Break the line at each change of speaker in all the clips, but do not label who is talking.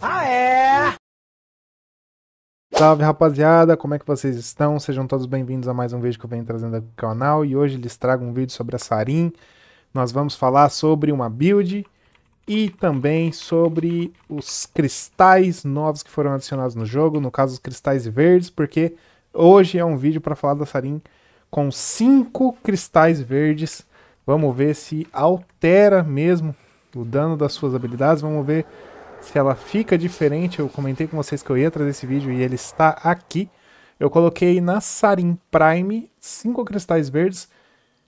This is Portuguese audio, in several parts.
Ah, é! Salve rapaziada, como é que vocês estão? Sejam todos bem-vindos a mais um vídeo que eu venho trazendo aqui no canal e hoje lhes trago um vídeo sobre a Sarin. Nós vamos falar sobre uma build e também sobre os cristais novos que foram adicionados no jogo, no caso os cristais verdes, porque hoje é um vídeo para falar da Sarin com cinco cristais verdes. Vamos ver se altera mesmo o dano das suas habilidades, vamos ver se ela fica diferente, eu comentei com vocês que eu ia trazer esse vídeo e ele está aqui. Eu coloquei na Sarin Prime cinco cristais verdes,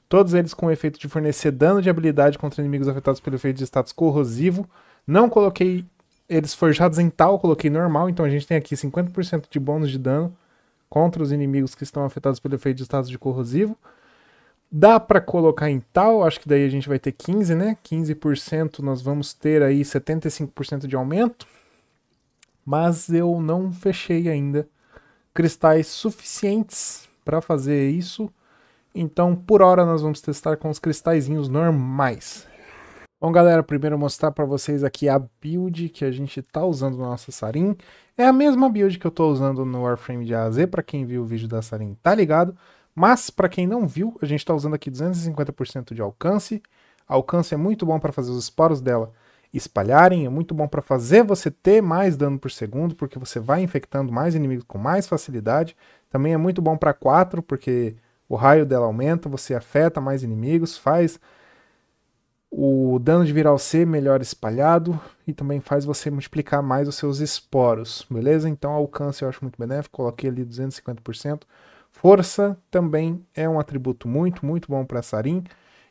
todos eles com o efeito de fornecer dano de habilidade contra inimigos afetados pelo efeito de status corrosivo. Não coloquei eles forjados em tal, coloquei normal, então a gente tem aqui 50% de bônus de dano contra os inimigos que estão afetados pelo efeito de status de corrosivo. Dá para colocar em tal, acho que daí a gente vai ter 15, né? 15% nós vamos ter aí 75% de aumento. Mas eu não fechei ainda cristais suficientes para fazer isso. Então, por hora nós vamos testar com os cristalzinhos normais. Bom, galera, primeiro mostrar para vocês aqui a build que a gente tá usando na nossa Sarin. É a mesma build que eu tô usando no Warframe de AZ, para quem viu o vídeo da Sarin, tá ligado? Mas, para quem não viu, a gente está usando aqui 250% de alcance. Alcance é muito bom para fazer os esporos dela espalharem, é muito bom para fazer você ter mais dano por segundo, porque você vai infectando mais inimigos com mais facilidade. Também é muito bom para 4, porque o raio dela aumenta, você afeta mais inimigos, faz o dano de viral C melhor espalhado e também faz você multiplicar mais os seus esporos, beleza? Então, alcance eu acho muito benéfico, coloquei ali 250%. Força também é um atributo muito, muito bom para Sarin.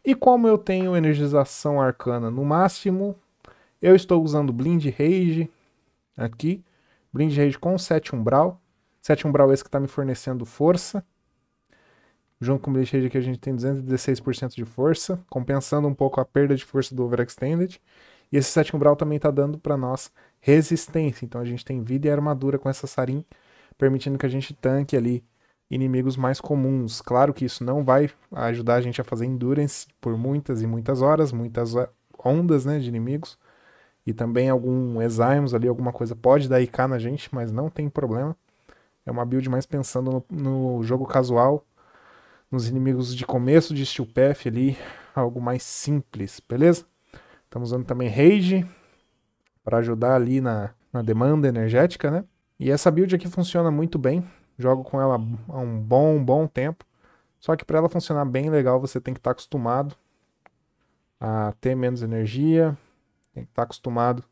E como eu tenho energização arcana no máximo, eu estou usando Blind Rage aqui. Blind Rage com 7 Umbral. 7 Umbral é esse que está me fornecendo força. Junto com o Blind Rage aqui a gente tem 216% de força, compensando um pouco a perda de força do Overextended. E esse 7 Umbral também está dando para nós resistência. Então a gente tem vida e armadura com essa Sarin, permitindo que a gente tanque ali inimigos mais comuns. Claro que isso não vai ajudar a gente a fazer endurance por muitas e muitas horas, muitas ondas né, de inimigos. E também algum exaimos ali, alguma coisa pode dar IK na gente, mas não tem problema. É uma build mais pensando no, no jogo casual, nos inimigos de começo de Steel Path ali, algo mais simples, beleza? Estamos usando também Rage para ajudar ali na, na demanda energética, né? E essa build aqui funciona muito bem jogo com ela há um bom, um bom tempo. Só que para ela funcionar bem legal, você tem que estar tá acostumado a ter menos energia, tem que estar tá acostumado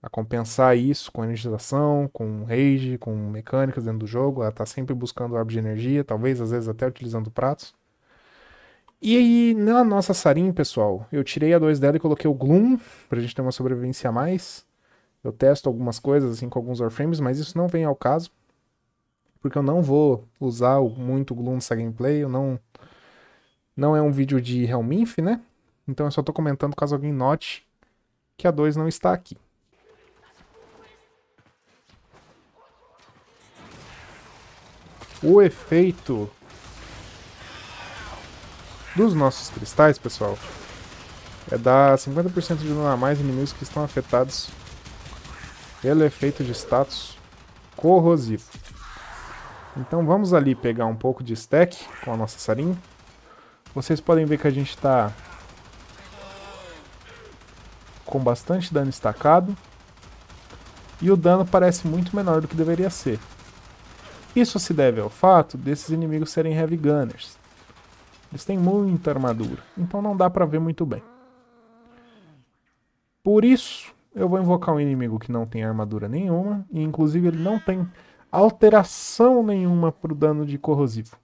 a compensar isso com energização, com rage, com mecânicas dentro do jogo, Ela está tá sempre buscando orbe de energia, talvez às vezes até utilizando pratos. E aí, na nossa Sarin, pessoal, eu tirei a 2 dela e coloquei o Gloom, pra gente ter uma sobrevivência a mais. Eu testo algumas coisas, assim, com alguns warframes, mas isso não vem ao caso porque eu não vou usar muito o Gloom nessa gameplay, eu não... Não é um vídeo de Helminth, né? Então eu só tô comentando caso alguém note que a 2 não está aqui. O efeito dos nossos cristais, pessoal, é dar 50% de dano a mais inimigos que estão afetados pelo efeito de status corrosivo. Então vamos ali pegar um pouco de stack com a nossa sarinha. Vocês podem ver que a gente está com bastante dano estacado. E o dano parece muito menor do que deveria ser. Isso se deve ao fato desses inimigos serem Heavy Gunners. Eles têm muita armadura, então não dá para ver muito bem. Por isso, eu vou invocar um inimigo que não tem armadura nenhuma, e inclusive ele não tem alteração nenhuma para o dano de corrosivo.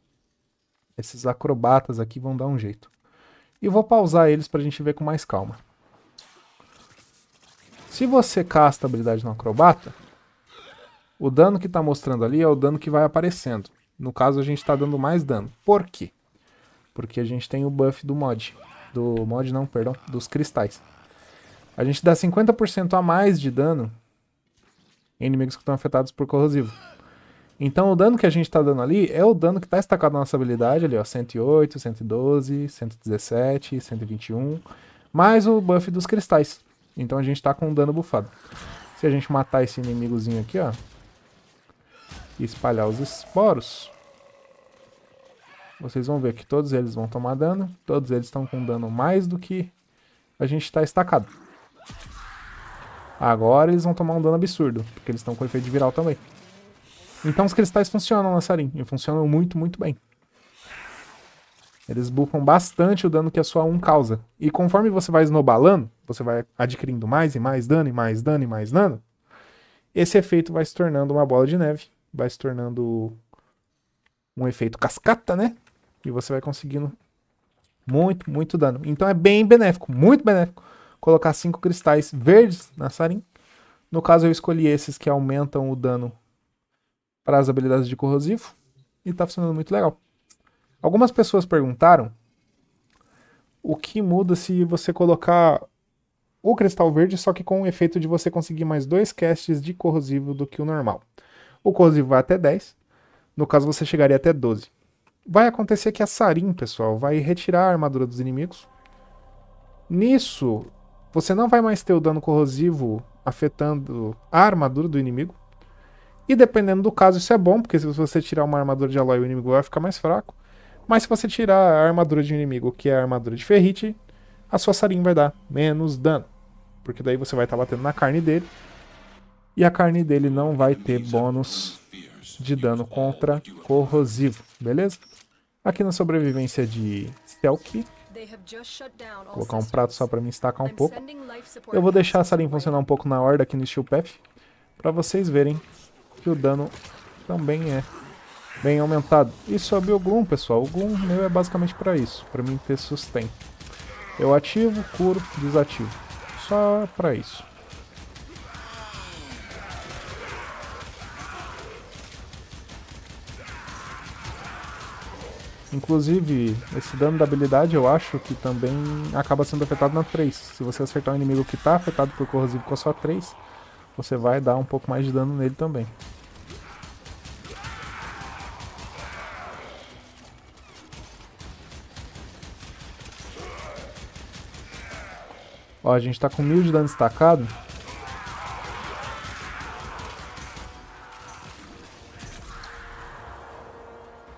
Esses acrobatas aqui vão dar um jeito. E vou pausar eles para a gente ver com mais calma. Se você casta a habilidade no acrobata, o dano que está mostrando ali é o dano que vai aparecendo. No caso, a gente está dando mais dano. Por quê? Porque a gente tem o buff do mod. Do mod não, perdão, dos cristais. A gente dá 50% a mais de dano em inimigos que estão afetados por corrosivo. Então o dano que a gente está dando ali é o dano que está estacado na nossa habilidade ali, ó, 108, 112, 117, 121, mais o buff dos cristais. Então a gente está com um dano bufado. Se a gente matar esse inimigozinho aqui, ó, e espalhar os esporos, vocês vão ver que todos eles vão tomar dano, todos eles estão com dano mais do que a gente está estacado. Agora eles vão tomar um dano absurdo, porque eles estão com efeito viral também. Então os cristais funcionam, Lançarim, e funcionam muito, muito bem. Eles bufam bastante o dano que a sua 1 causa. E conforme você vai esnobalando, você vai adquirindo mais e mais dano, e mais dano, e mais dano, esse efeito vai se tornando uma bola de neve, vai se tornando um efeito cascata, né? E você vai conseguindo muito, muito dano. Então é bem benéfico, muito benéfico colocar cinco cristais verdes na Sarin. No caso eu escolhi esses que aumentam o dano para as habilidades de corrosivo e está funcionando muito legal. Algumas pessoas perguntaram o que muda se você colocar o cristal verde, só que com o efeito de você conseguir mais dois casts de corrosivo do que o normal. O corrosivo vai até 10, no caso você chegaria até 12. Vai acontecer que a Sarin, pessoal, vai retirar a armadura dos inimigos. Nisso, você não vai mais ter o dano corrosivo afetando a armadura do inimigo. E dependendo do caso, isso é bom, porque se você tirar uma armadura de alói, o inimigo vai ficar mais fraco. Mas se você tirar a armadura de um inimigo, que é a armadura de ferrite, a sua sarinha vai dar menos dano. Porque daí você vai estar tá batendo na carne dele. E a carne dele não vai ter bônus de dano contra corrosivo, beleza? Aqui na sobrevivência de Selkie, Vou colocar um prato só para me destacar um pouco. Eu vou deixar a sarinha funcionar um pouco na horda aqui no Steel Path, para vocês verem que o dano também é bem aumentado. E é o Gloom, pessoal. O Gloom meu é basicamente para isso, para mim ter sustain. Eu ativo, curo, desativo. Só para isso. Inclusive, esse dano da habilidade eu acho que também acaba sendo afetado na 3. Se você acertar um inimigo que está afetado por corrosivo com a sua 3, você vai dar um pouco mais de dano nele também. Ó, a gente tá com mil de dano destacado.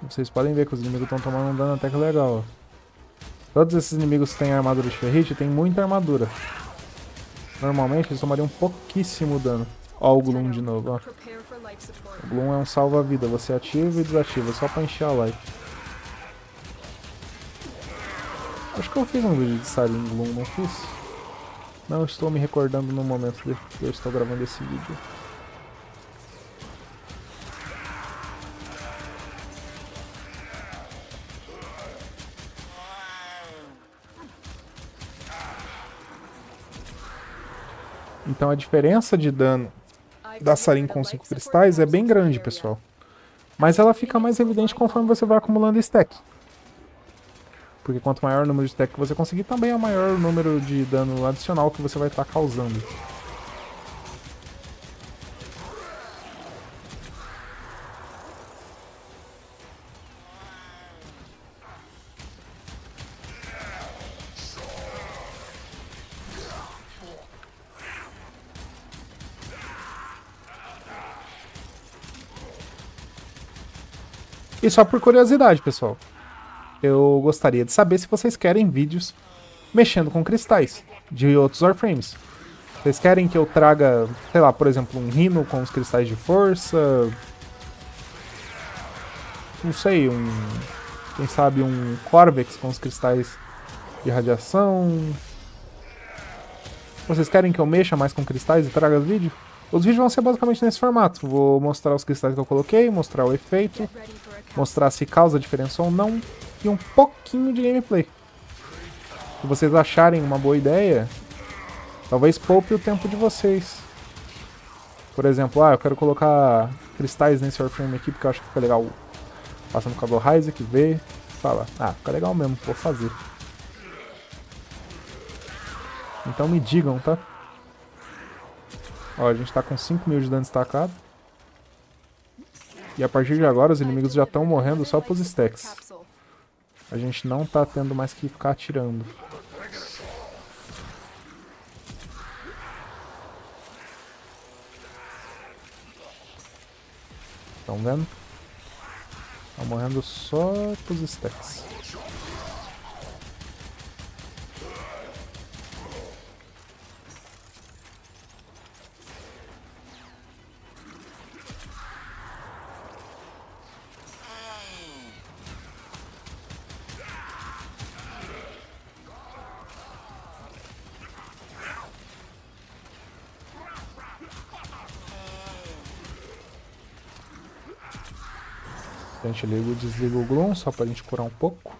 Vocês podem ver que os inimigos estão tomando um dano até que legal, ó. Todos esses inimigos que têm armadura de ferrite têm muita armadura. Normalmente eles tomariam pouquíssimo dano. Ó o Gloom de novo, ó. O Gloom é um salva-vida, você ativa e desativa, só pra encher a life. Acho que eu fiz um vídeo de Silent Gloom, não fiz? Não estou me recordando no momento que eu estou gravando esse vídeo. Então a diferença de dano da Sarin com 5 cristais é bem grande, pessoal. Mas ela fica mais evidente conforme você vai acumulando stack. Porque quanto maior o número de stack que você conseguir, também é maior o número de dano adicional que você vai estar tá causando. E só por curiosidade, pessoal, eu gostaria de saber se vocês querem vídeos mexendo com cristais de outros Warframes. Vocês querem que eu traga, sei lá, por exemplo, um Rhino com os cristais de força? Não sei, um. Quem sabe um Corvex com os cristais de radiação? Vocês querem que eu mexa mais com cristais e traga vídeo? Os vídeos vão ser basicamente nesse formato. Vou mostrar os cristais que eu coloquei, mostrar o efeito, mostrar se causa diferença ou não, e um pouquinho de gameplay. Se vocês acharem uma boa ideia, talvez poupe o tempo de vocês. Por exemplo, ah, eu quero colocar cristais nesse Warframe aqui porque eu acho que fica legal. Passa no cabo que vê, fala, ah, fica legal mesmo, vou fazer. Então me digam, tá? Ó, a gente tá com 5 mil de dano destacado. E a partir de agora os inimigos já estão morrendo só pros stacks. A gente não tá tendo mais que ficar atirando. Estão vendo? Tá morrendo só pros stacks. A gente liga e desliga o Gloom só para a gente curar um pouco.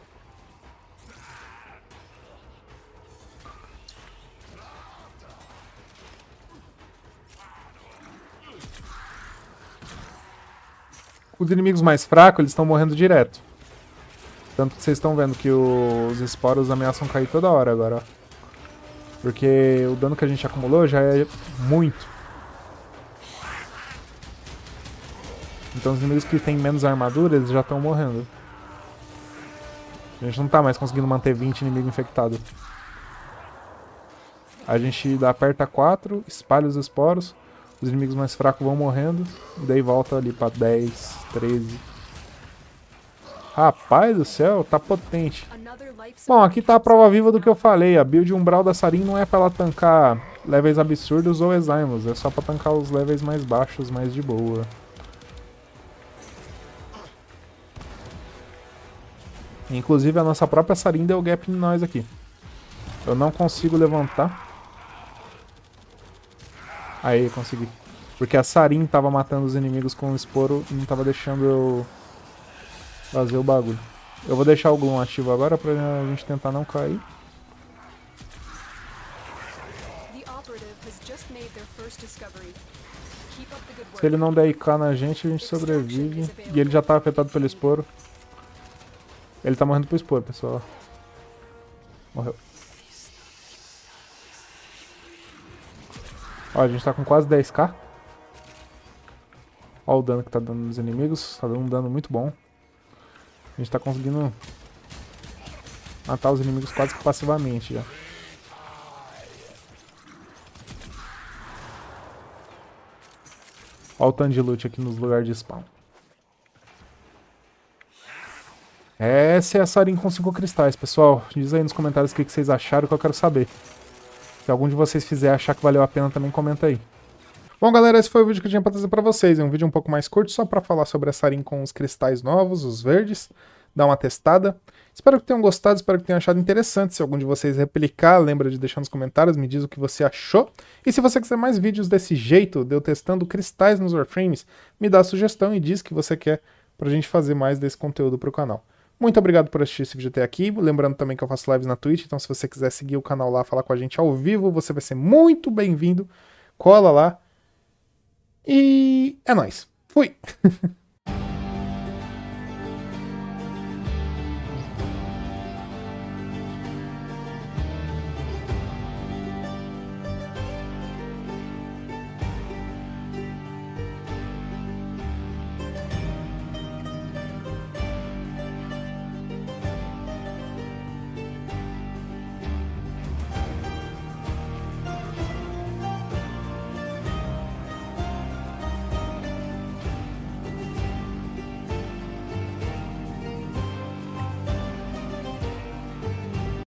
Os inimigos mais fracos, eles estão morrendo direto. Tanto que vocês estão vendo que os esporos ameaçam cair toda hora agora, ó. Porque o dano que a gente acumulou já é muito. Então os inimigos que têm menos armadura, eles já estão morrendo. A gente não tá mais conseguindo manter 20 inimigos infectados. A gente aperta 4, espalha os esporos, os inimigos mais fracos vão morrendo, e daí volta ali pra 10, 13. Rapaz do céu, tá potente. Bom, aqui tá a prova viva do que eu falei. A build Umbral da Sarin não é pra ela tancar levels absurdos ou exaimos, é só pra tancar os levels mais baixos, mais de boa. Inclusive a nossa própria sarinda é o gap em nós aqui. Eu não consigo levantar. Aí, consegui. Porque a Sarin tava matando os inimigos com o esporo e não tava deixando eu fazer o bagulho. Eu vou deixar o Gloom ativo agora pra gente tentar não cair. Se ele não der IK na gente, a gente sobrevive. E ele já tá afetado pelo esporo. Ele tá morrendo pro expor, pessoal. Morreu. Ó, a gente tá com quase 10k. Ó o dano que tá dando nos inimigos. Tá dando um dano muito bom. A gente tá conseguindo matar os inimigos quase que passivamente já. Olha o tanto de loot aqui nos lugares de spawn. Essa é a sarin com cinco cristais, pessoal. Diz aí nos comentários o que, vocês acharam, que eu quero saber. Se algum de vocês fizer achar que valeu a pena, também comenta aí. Bom, galera, esse foi o vídeo que eu tinha pra trazer pra vocês. É um vídeo um pouco mais curto, só pra falar sobre a sarin com os cristais novos, os verdes. Dar uma testada. Espero que tenham gostado, espero que tenham achado interessante. Se algum de vocês replicar, lembra de deixar nos comentários, me diz o que você achou. E se você quiser mais vídeos desse jeito, de eu testando cristais nos Warframes, me dá a sugestão e diz o que você quer pra gente fazer mais desse conteúdo pro canal. Muito obrigado por assistir esse vídeo até aqui. Lembrando também que eu faço lives na Twitch, então se você quiser seguir o canal lá, falar com a gente ao vivo, você vai ser muito bem-vindo. Cola lá. E é nóis. Fui!